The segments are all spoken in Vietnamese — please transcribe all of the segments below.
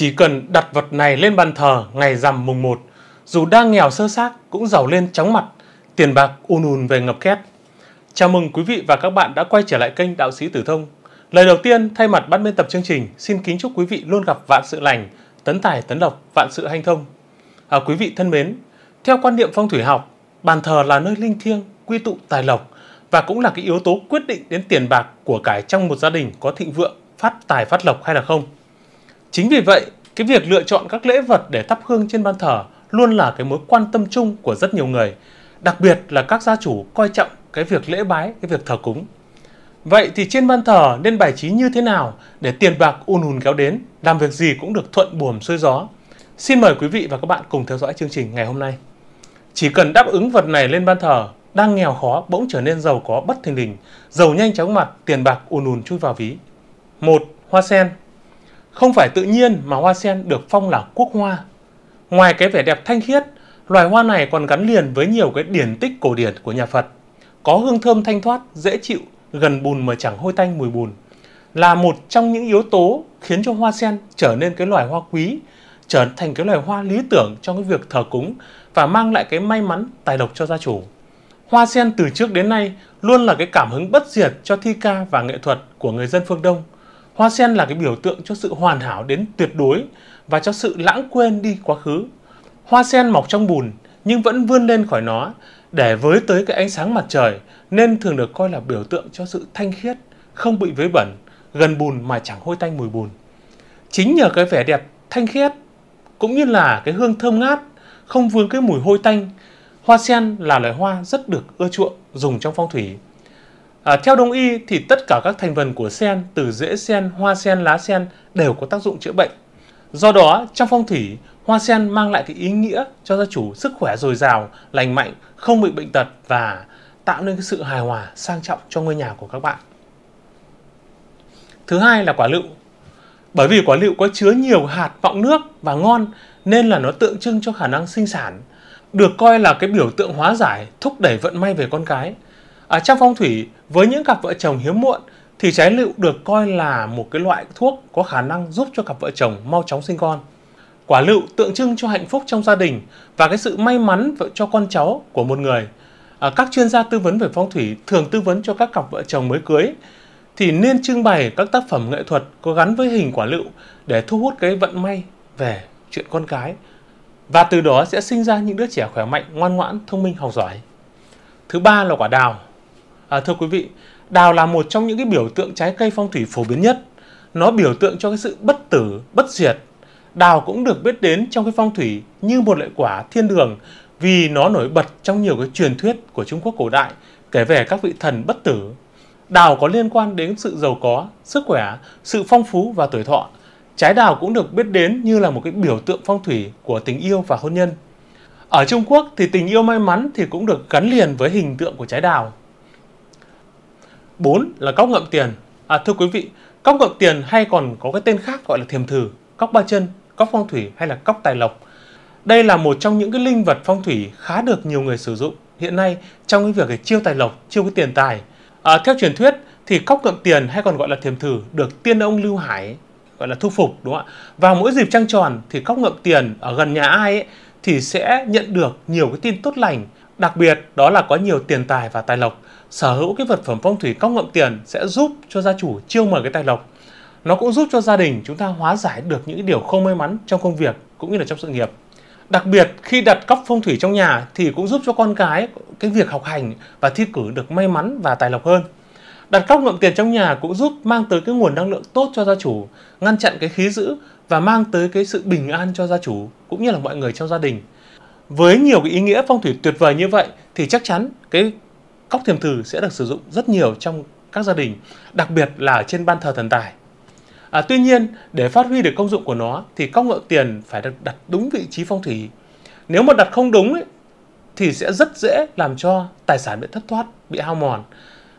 Chỉ cần đặt vật này lên bàn thờ ngày rằm mùng 1, dù đang nghèo sơ xác cũng giàu lên chóng mặt, tiền bạc ùn ùn về ngập két. Chào mừng quý vị và các bạn đã quay trở lại kênh Đạo sĩ Tử Thông. Lời đầu tiên, thay mặt ban biên tập chương trình, xin kính chúc quý vị luôn gặp vạn sự lành, tấn tài tấn lộc, vạn sự hanh thông. À, quý vị thân mến, theo quan niệm phong thủy học, bàn thờ là nơi linh thiêng, quy tụ tài lộc và cũng là cái yếu tố quyết định đến tiền bạc của cải trong một gia đình có thịnh vượng, phát tài phát lộc hay là không. Chính vì vậy, cái việc lựa chọn các lễ vật để thắp hương trên ban thờ luôn là cái mối quan tâm chung của rất nhiều người, đặc biệt là các gia chủ coi trọng cái việc lễ bái, cái việc thờ cúng. Vậy thì trên ban thờ nên bài trí như thế nào để tiền bạc un ùn kéo đến, làm việc gì cũng được thuận buồm xuôi gió? Xin mời quý vị và các bạn cùng theo dõi chương trình ngày hôm nay. Chỉ cần đáp ứng vật này lên ban thờ, đang nghèo khó bỗng trở nên giàu có bất thình lình, giàu nhanh chóng mặt, tiền bạc ùn ùn chui vào ví. 1. Hoa sen không phải tự nhiên mà hoa sen được phong là quốc hoa. Ngoài cái vẻ đẹp thanh khiết, loài hoa này còn gắn liền với nhiều cái điển tích cổ điển của nhà Phật. Có hương thơm thanh thoát, dễ chịu, gần bùn mà chẳng hôi tanh mùi bùn. Là một trong những yếu tố khiến cho hoa sen trở nên cái loài hoa quý, trở thành cái loài hoa lý tưởng trong cái việc thờ cúng và mang lại cái may mắn, tài lộc cho gia chủ. Hoa sen từ trước đến nay luôn là cái cảm hứng bất diệt cho thi ca và nghệ thuật của người dân phương Đông – Hoa sen là cái biểu tượng cho sự hoàn hảo đến tuyệt đối và cho sự lãng quên đi quá khứ. Hoa sen mọc trong bùn nhưng vẫn vươn lên khỏi nó để với tới cái ánh sáng mặt trời nên thường được coi là biểu tượng cho sự thanh khiết, không bị vấy bẩn, gần bùn mà chẳng hôi tanh mùi bùn. Chính nhờ cái vẻ đẹp thanh khiết cũng như là cái hương thơm ngát, không vương cái mùi hôi tanh, hoa sen là loài hoa rất được ưa chuộng dùng trong phong thủy À, theo đông y thì tất cả các thành phần của sen, từ rễ sen, hoa sen, lá sen đều có tác dụng chữa bệnh. Do đó, trong phong thủy, hoa sen mang lại cái ý nghĩa cho gia chủ sức khỏe dồi dào, lành mạnh, không bị bệnh tật và tạo nên cái sự hài hòa, sang trọng cho ngôi nhà của các bạn. Thứ hai là quả lựu. Bởi vì quả lựu có chứa nhiều hạt vọng nước và ngon nên là nó tượng trưng cho khả năng sinh sản, được coi là cái biểu tượng hóa giải, thúc đẩy vận may về con cái – À, trong phong thủy, với những cặp vợ chồng hiếm muộn thì trái lựu được coi là một cái loại thuốc có khả năng giúp cho cặp vợ chồng mau chóng sinh con. Quả lựu tượng trưng cho hạnh phúc trong gia đình và cái sự may mắn cho con cháu của một người. À, các chuyên gia tư vấn về phong thủy thường tư vấn cho các cặp vợ chồng mới cưới thì nên trưng bày các tác phẩm nghệ thuật có gắn với hình quả lựu để thu hút cái vận may về chuyện con cái và từ đó sẽ sinh ra những đứa trẻ khỏe mạnh, ngoan ngoãn, thông minh, học giỏi. Thứ ba là quả đào. À, thưa quý vị, đào là một trong những cái biểu tượng trái cây phong thủy phổ biến nhất. Nó biểu tượng cho cái sự bất tử, bất diệt. Đào cũng được biết đến trong cái phong thủy như một loại quả thiên đường vì nó nổi bật trong nhiều cái truyền thuyết của Trung Quốc cổ đại kể về các vị thần bất tử. Đào có liên quan đến sự giàu có, sức khỏe, sự phong phú và tuổi thọ. Trái đào cũng được biết đến như là một cái biểu tượng phong thủy của tình yêu và hôn nhân. Ở Trung Quốc thì tình yêu may mắn thì cũng được gắn liền với hình tượng của trái đào. 4 là cóc ngậm tiền. À, thưa quý vị, cóc ngậm tiền hay còn có cái tên khác gọi là thiềm thử, cóc ba chân, cóc phong thủy hay là cóc tài lộc. Đây là một trong những cái linh vật phong thủy khá được nhiều người sử dụng hiện nay trong cái việc để chiêu tài lộc, chiêu cái tiền tài. À, theo truyền thuyết thì cóc ngậm tiền hay còn gọi là thiềm thử được tiên ông Lưu Hải gọi là thu phục đúng không ạ? Vào mỗi dịp trăng tròn thì cóc ngậm tiền ở gần nhà ai ấy, thì sẽ nhận được nhiều cái tin tốt lành, đặc biệt đó là có nhiều tiền tài và tài lộc sở hữu cái vật phẩm phong thủy cong ngậm tiền sẽ giúp cho gia chủ chiêu mời cái tài lộc nó cũng giúp cho gia đình chúng ta hóa giải được những điều không may mắn trong công việc cũng như là trong sự nghiệp đặc biệt khi đặt cốc phong thủy trong nhà thì cũng giúp cho con cái cái việc học hành và thi cử được may mắn và tài lộc hơn đặt cốc ngậm tiền trong nhà cũng giúp mang tới cái nguồn năng lượng tốt cho gia chủ ngăn chặn cái khí dữ và mang tới cái sự bình an cho gia chủ cũng như là mọi người trong gia đình với nhiều cái ý nghĩa phong thủy tuyệt vời như vậy thì chắc chắn cái cóc thiềm thử sẽ được sử dụng rất nhiều trong các gia đình, đặc biệt là trên ban thờ thần tài. À, tuy nhiên, để phát huy được công dụng của nó thì cốc ngựa tiền phải được đặt đúng vị trí phong thủy. Nếu mà đặt không đúng ấy, thì sẽ rất dễ làm cho tài sản bị thất thoát, bị hao mòn.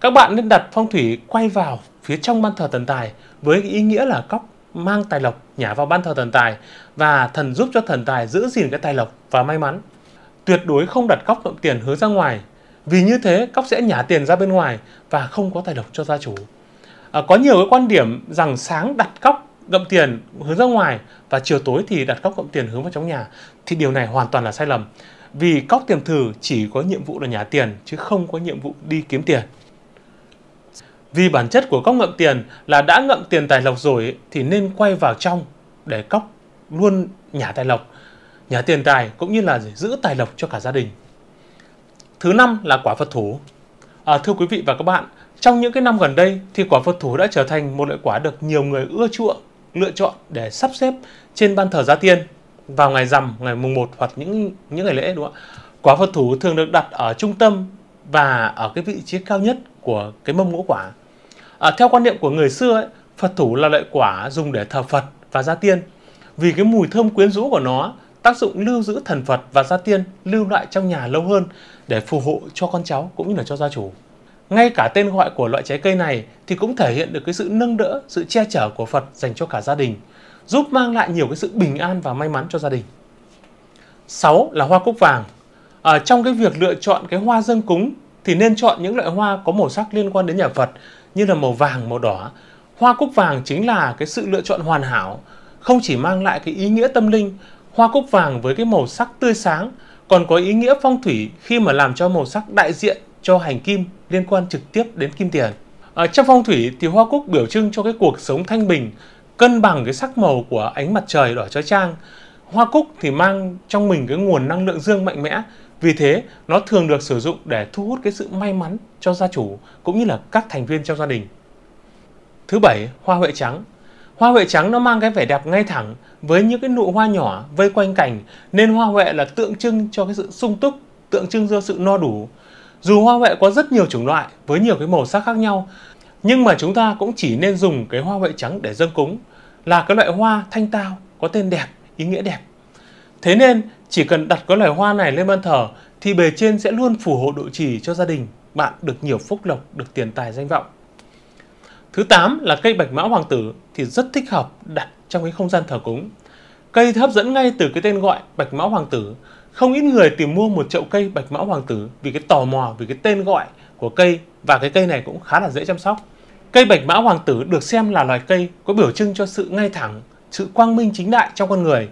Các bạn nên đặt phong thủy quay vào phía trong ban thờ thần tài với ý nghĩa là cốc mang tài lộc nhả vào ban thờ thần tài và thần giúp cho thần tài giữ gìn cái tài lộc và may mắn. Tuyệt đối không đặt cốc ngậm tiền hướng ra ngoài vì như thế, cóc sẽ nhả tiền ra bên ngoài và không có tài lộc cho gia chủ. À, có nhiều cái quan điểm rằng sáng đặt cóc gậm tiền hướng ra ngoài và chiều tối thì đặt cóc gậm tiền hướng vào trong nhà thì điều này hoàn toàn là sai lầm. Vì cóc tiềm thử chỉ có nhiệm vụ là nhả tiền chứ không có nhiệm vụ đi kiếm tiền. Vì bản chất của cóc ngậm tiền là đã ngậm tiền tài lộc rồi thì nên quay vào trong để cóc luôn nhả tài lộc, nhả tiền tài cũng như là giữ tài lộc cho cả gia đình. Thứ năm là quả Phật thủ. À, thưa quý vị và các bạn, trong những cái năm gần đây thì quả Phật thủ đã trở thành một loại quả được nhiều người ưa chuộng, lựa chọn để sắp xếp trên ban thờ gia tiên vào ngày rằm, ngày mùng 1 hoặc những những ngày lễ đúng không ạ? Quả Phật thủ thường được đặt ở trung tâm và ở cái vị trí cao nhất của cái mâm ngũ quả. À, theo quan niệm của người xưa ấy, Phật thủ là loại quả dùng để thờ Phật và gia tiên. Vì cái mùi thơm quyến rũ của nó tác dụng lưu giữ thần Phật và gia tiên lưu lại trong nhà lâu hơn để phù hộ cho con cháu cũng như là cho gia chủ. Ngay cả tên gọi của loại trái cây này thì cũng thể hiện được cái sự nâng đỡ, sự che chở của Phật dành cho cả gia đình, giúp mang lại nhiều cái sự bình an và may mắn cho gia đình. 6 là hoa cúc vàng. Ở trong cái việc lựa chọn cái hoa dâng cúng thì nên chọn những loại hoa có màu sắc liên quan đến nhà Phật như là màu vàng, màu đỏ. Hoa cúc vàng chính là cái sự lựa chọn hoàn hảo, không chỉ mang lại cái ý nghĩa tâm linh Hoa cúc vàng với cái màu sắc tươi sáng còn có ý nghĩa phong thủy khi mà làm cho màu sắc đại diện cho hành kim liên quan trực tiếp đến kim tiền. À, trong phong thủy thì hoa cúc biểu trưng cho cái cuộc sống thanh bình, cân bằng cái sắc màu của ánh mặt trời đỏ chói trang Hoa cúc thì mang trong mình cái nguồn năng lượng dương mạnh mẽ, vì thế nó thường được sử dụng để thu hút cái sự may mắn cho gia chủ cũng như là các thành viên trong gia đình. Thứ bảy, hoa huệ trắng Hoa huệ trắng nó mang cái vẻ đẹp ngay thẳng với những cái nụ hoa nhỏ vây quanh cành nên hoa huệ là tượng trưng cho cái sự sung túc, tượng trưng cho sự no đủ. Dù hoa huệ có rất nhiều chủng loại với nhiều cái màu sắc khác nhau nhưng mà chúng ta cũng chỉ nên dùng cái hoa huệ trắng để dâng cúng là cái loại hoa thanh tao có tên đẹp, ý nghĩa đẹp. Thế nên chỉ cần đặt cái loài hoa này lên bàn thờ thì bề trên sẽ luôn phù hộ độ trì cho gia đình bạn được nhiều phúc lộc, được tiền tài danh vọng. Thứ 8 là cây bạch mã hoàng tử thì rất thích hợp đặt trong cái không gian thờ cúng. Cây hấp dẫn ngay từ cái tên gọi bạch mã hoàng tử. Không ít người tìm mua một chậu cây bạch mã hoàng tử vì cái tò mò vì cái tên gọi của cây và cái cây này cũng khá là dễ chăm sóc. Cây bạch mã hoàng tử được xem là loài cây có biểu trưng cho sự ngay thẳng, sự quang minh chính đại trong con người.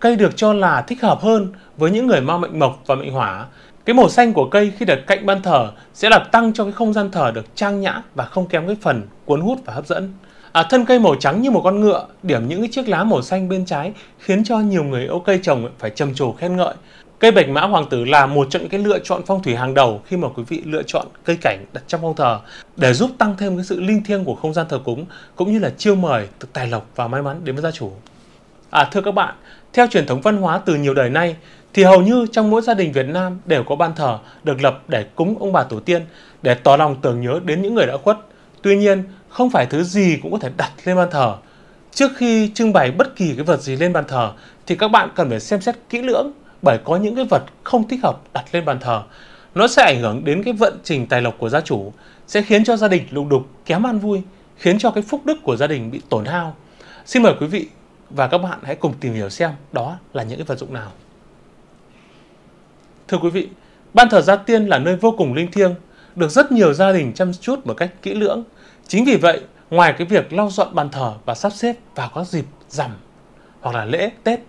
Cây được cho là thích hợp hơn với những người mang mệnh mộc và mệnh hỏa cái màu xanh của cây khi đặt cạnh ban thờ sẽ làm tăng cho cái không gian thờ được trang nhã và không kém cái phần cuốn hút và hấp dẫn. À, thân cây màu trắng như một con ngựa, điểm những cái chiếc lá màu xanh bên trái khiến cho nhiều người âu cây trồng phải trầm trồ khen ngợi. Cây bạch mã hoàng tử là một trong những cái lựa chọn phong thủy hàng đầu khi mà quý vị lựa chọn cây cảnh đặt trong phong thờ để giúp tăng thêm cái sự linh thiêng của không gian thờ cúng cũng như là chiêu mời được tài lộc và may mắn đến với gia chủ. À thưa các bạn, theo truyền thống văn hóa từ nhiều đời nay thì hầu như trong mỗi gia đình Việt Nam đều có ban thờ được lập để cúng ông bà tổ tiên để tỏ lòng tưởng nhớ đến những người đã khuất. Tuy nhiên, không phải thứ gì cũng có thể đặt lên ban thờ. Trước khi trưng bày bất kỳ cái vật gì lên bàn thờ thì các bạn cần phải xem xét kỹ lưỡng bởi có những cái vật không thích hợp đặt lên bàn thờ. Nó sẽ ảnh hưởng đến cái vận trình tài lộc của gia chủ, sẽ khiến cho gia đình lục đục kém ăn vui, khiến cho cái phúc đức của gia đình bị tổn hao. Xin mời quý vị và các bạn hãy cùng tìm hiểu xem đó là những cái vật dụng nào. Thưa quý vị, ban thờ gia tiên là nơi vô cùng linh thiêng, được rất nhiều gia đình chăm chút một cách kỹ lưỡng. Chính vì vậy, ngoài cái việc lau dọn bàn thờ và sắp xếp vào các dịp rằm hoặc là lễ Tết,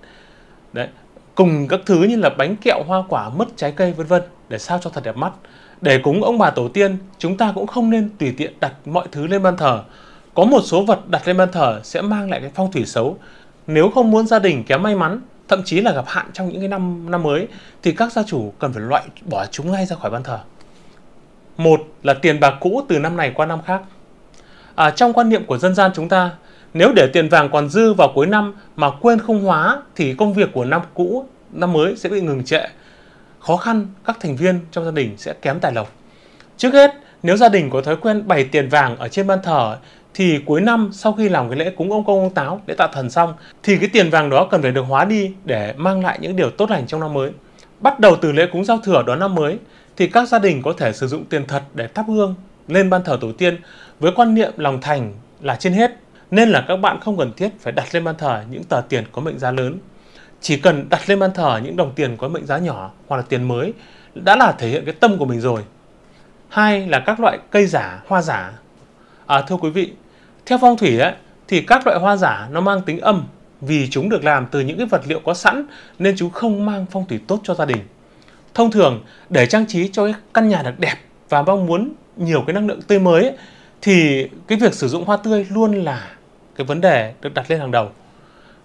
đấy, cùng các thứ như là bánh kẹo, hoa quả, mứt, trái cây vân vân để sao cho thật đẹp mắt. Để cúng ông bà tổ tiên, chúng ta cũng không nên tùy tiện đặt mọi thứ lên bàn thờ. Có một số vật đặt lên bàn thờ sẽ mang lại cái phong thủy xấu, nếu không muốn gia đình kém may mắn, thậm chí là gặp hạn trong những cái năm năm mới thì các gia chủ cần phải loại bỏ chúng ngay ra khỏi ban thờ. Một là tiền bạc cũ từ năm này qua năm khác. À, trong quan niệm của dân gian chúng ta, nếu để tiền vàng còn dư vào cuối năm mà quên không hóa thì công việc của năm cũ, năm mới sẽ bị ngừng trệ. Khó khăn các thành viên trong gia đình sẽ kém tài lộc. Trước hết, nếu gia đình có thói quen bày tiền vàng ở trên ban thờ thì cuối năm sau khi làm cái lễ cúng ông công ông táo để tạ thần xong thì cái tiền vàng đó cần phải được hóa đi để mang lại những điều tốt lành trong năm mới. Bắt đầu từ lễ cúng giao thừa đón năm mới thì các gia đình có thể sử dụng tiền thật để thắp hương lên ban thờ tổ tiên với quan niệm lòng thành là trên hết nên là các bạn không cần thiết phải đặt lên ban thờ những tờ tiền có mệnh giá lớn. Chỉ cần đặt lên ban thờ những đồng tiền có mệnh giá nhỏ hoặc là tiền mới đã là thể hiện cái tâm của mình rồi hai là các loại cây giả, hoa giả. À, thưa quý vị, theo phong thủy ấy, thì các loại hoa giả nó mang tính âm vì chúng được làm từ những cái vật liệu có sẵn nên chúng không mang phong thủy tốt cho gia đình. Thông thường, để trang trí cho cái căn nhà được đẹp và mong muốn nhiều cái năng lượng tươi mới ấy, thì cái việc sử dụng hoa tươi luôn là cái vấn đề được đặt lên hàng đầu.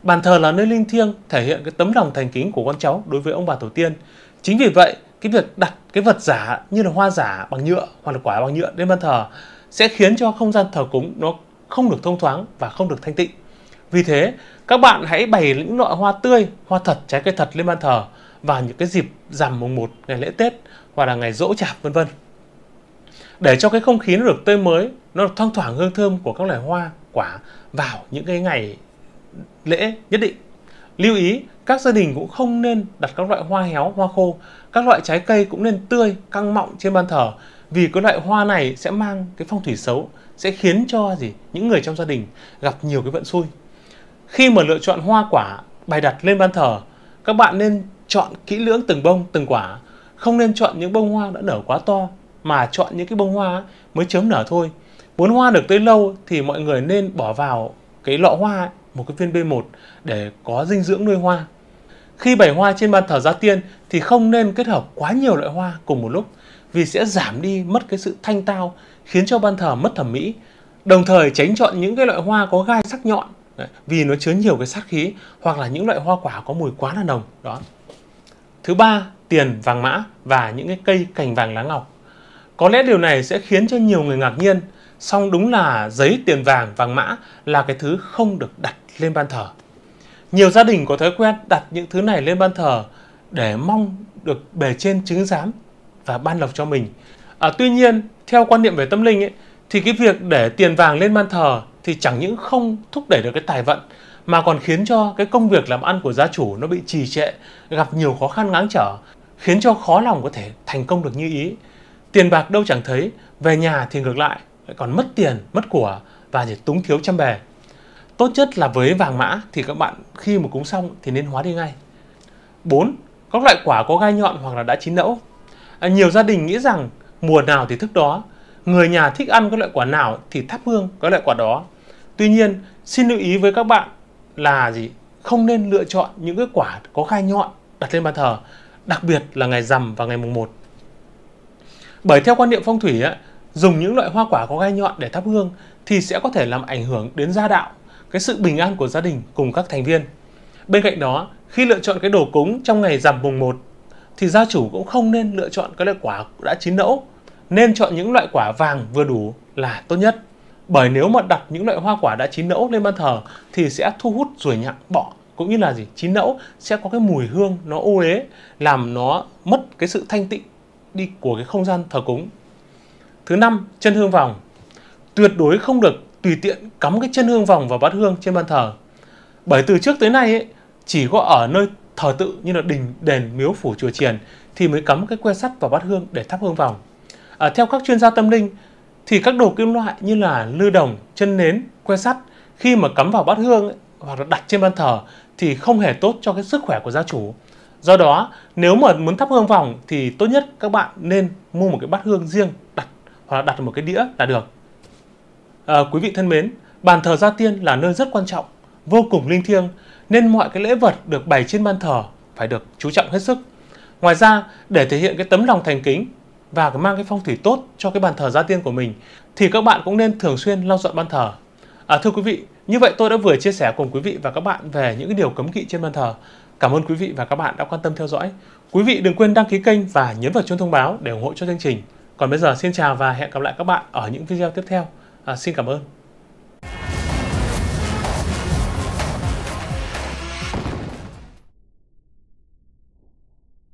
Bàn thờ là nơi linh thiêng thể hiện cái tấm lòng thành kính của con cháu đối với ông bà tổ tiên. Chính vì vậy, cái việc đặt cái vật giả như là hoa giả bằng nhựa hoặc là quả bằng nhựa lên bàn thờ sẽ khiến cho không gian thờ cúng nó không được thông thoáng và không được thanh tịnh. Vì thế, các bạn hãy bày những loại hoa tươi, hoa thật, trái cây thật lên bàn thờ vào những cái dịp rằm mùng 1, ngày lễ Tết hoặc là ngày dỗ chạp vân vân. Để cho cái không khí nó được tươi mới, nó được thoang thoảng hương thơm của các loài hoa, quả vào những cái ngày lễ nhất định. Lưu ý, các gia đình cũng không nên đặt các loại hoa héo, hoa khô. Các loại trái cây cũng nên tươi, căng mọng trên bàn thờ vì cái loại hoa này sẽ mang cái phong thủy xấu, sẽ khiến cho gì những người trong gia đình gặp nhiều cái vận xui. Khi mà lựa chọn hoa quả bày đặt lên bàn thờ, các bạn nên chọn kỹ lưỡng từng bông, từng quả, không nên chọn những bông hoa đã nở quá to mà chọn những cái bông hoa mới chớm nở thôi. Muốn hoa được tươi lâu thì mọi người nên bỏ vào cái lọ hoa một cái viên B1 để có dinh dưỡng nuôi hoa. Khi bày hoa trên bàn thờ gia tiên thì không nên kết hợp quá nhiều loại hoa cùng một lúc vì sẽ giảm đi mất cái sự thanh tao khiến cho ban thờ mất thẩm mỹ. Đồng thời tránh chọn những cái loại hoa có gai sắc nhọn vì nó chứa nhiều cái sát khí hoặc là những loại hoa quả có mùi quá là nồng đó. Thứ ba, tiền vàng mã và những cái cây cành vàng lá ngọc. Có lẽ điều này sẽ khiến cho nhiều người ngạc nhiên Song đúng là giấy tiền vàng, vàng mã là cái thứ không được đặt lên ban thờ. Nhiều gia đình có thói quen đặt những thứ này lên ban thờ để mong được bề trên chứng giám và ban lộc cho mình. À, tuy nhiên, theo quan niệm về tâm linh ấy, thì cái việc để tiền vàng lên ban thờ thì chẳng những không thúc đẩy được cái tài vận mà còn khiến cho cái công việc làm ăn của gia chủ nó bị trì trệ, gặp nhiều khó khăn ngáng trở, khiến cho khó lòng có thể thành công được như ý. Tiền bạc đâu chẳng thấy, về nhà thì ngược lại còn mất tiền, mất của và chỉ túng thiếu trăm bề. Tốt nhất là với vàng mã thì các bạn khi mà cúng xong thì nên hóa đi ngay. 4. Các loại quả có gai nhọn hoặc là đã chín nẫu. À, nhiều gia đình nghĩ rằng mùa nào thì thức đó, người nhà thích ăn các loại quả nào thì thắp hương các loại quả đó. Tuy nhiên, xin lưu ý với các bạn là gì? Không nên lựa chọn những cái quả có gai nhọn đặt lên bàn thờ, đặc biệt là ngày rằm và ngày mùng 1. Bởi theo quan niệm phong thủy ấy, dùng những loại hoa quả có gai nhọn để thắp hương thì sẽ có thể làm ảnh hưởng đến gia đạo, cái sự bình an của gia đình cùng các thành viên. Bên cạnh đó, khi lựa chọn cái đồ cúng trong ngày rằm mùng 1 thì gia chủ cũng không nên lựa chọn các loại quả đã chín nẫu, nên chọn những loại quả vàng vừa đủ là tốt nhất. Bởi nếu mà đặt những loại hoa quả đã chín nẫu lên ban thờ thì sẽ thu hút ruồi nhặng bọ cũng như là gì chín nẫu sẽ có cái mùi hương nó ô uế làm nó mất cái sự thanh tịnh đi của cái không gian thờ cúng Thứ năm, chân hương vòng. Tuyệt đối không được tùy tiện cắm cái chân hương vòng vào bát hương trên bàn thờ. Bởi từ trước tới nay ấy, chỉ có ở nơi thờ tự như là đình, đền, miếu, phủ, chùa chiền thì mới cắm cái que sắt vào bát hương để thắp hương vòng. À, theo các chuyên gia tâm linh thì các đồ kim loại như là lư đồng, chân nến, que sắt khi mà cắm vào bát hương ấy, hoặc là đặt trên bàn thờ thì không hề tốt cho cái sức khỏe của gia chủ. Do đó, nếu mà muốn thắp hương vòng thì tốt nhất các bạn nên mua một cái bát hương riêng hoặc là đặt một cái đĩa là được. À, quý vị thân mến, bàn thờ gia tiên là nơi rất quan trọng, vô cùng linh thiêng nên mọi cái lễ vật được bày trên bàn thờ phải được chú trọng hết sức. Ngoài ra, để thể hiện cái tấm lòng thành kính và mang cái phong thủy tốt cho cái bàn thờ gia tiên của mình thì các bạn cũng nên thường xuyên lau dọn bàn thờ. À, thưa quý vị, như vậy tôi đã vừa chia sẻ cùng quý vị và các bạn về những cái điều cấm kỵ trên bàn thờ. Cảm ơn quý vị và các bạn đã quan tâm theo dõi. Quý vị đừng quên đăng ký kênh và nhấn vào chuông thông báo để ủng hộ cho chương trình. Còn bây giờ xin chào và hẹn gặp lại các bạn ở những video tiếp theo. À, xin cảm ơn.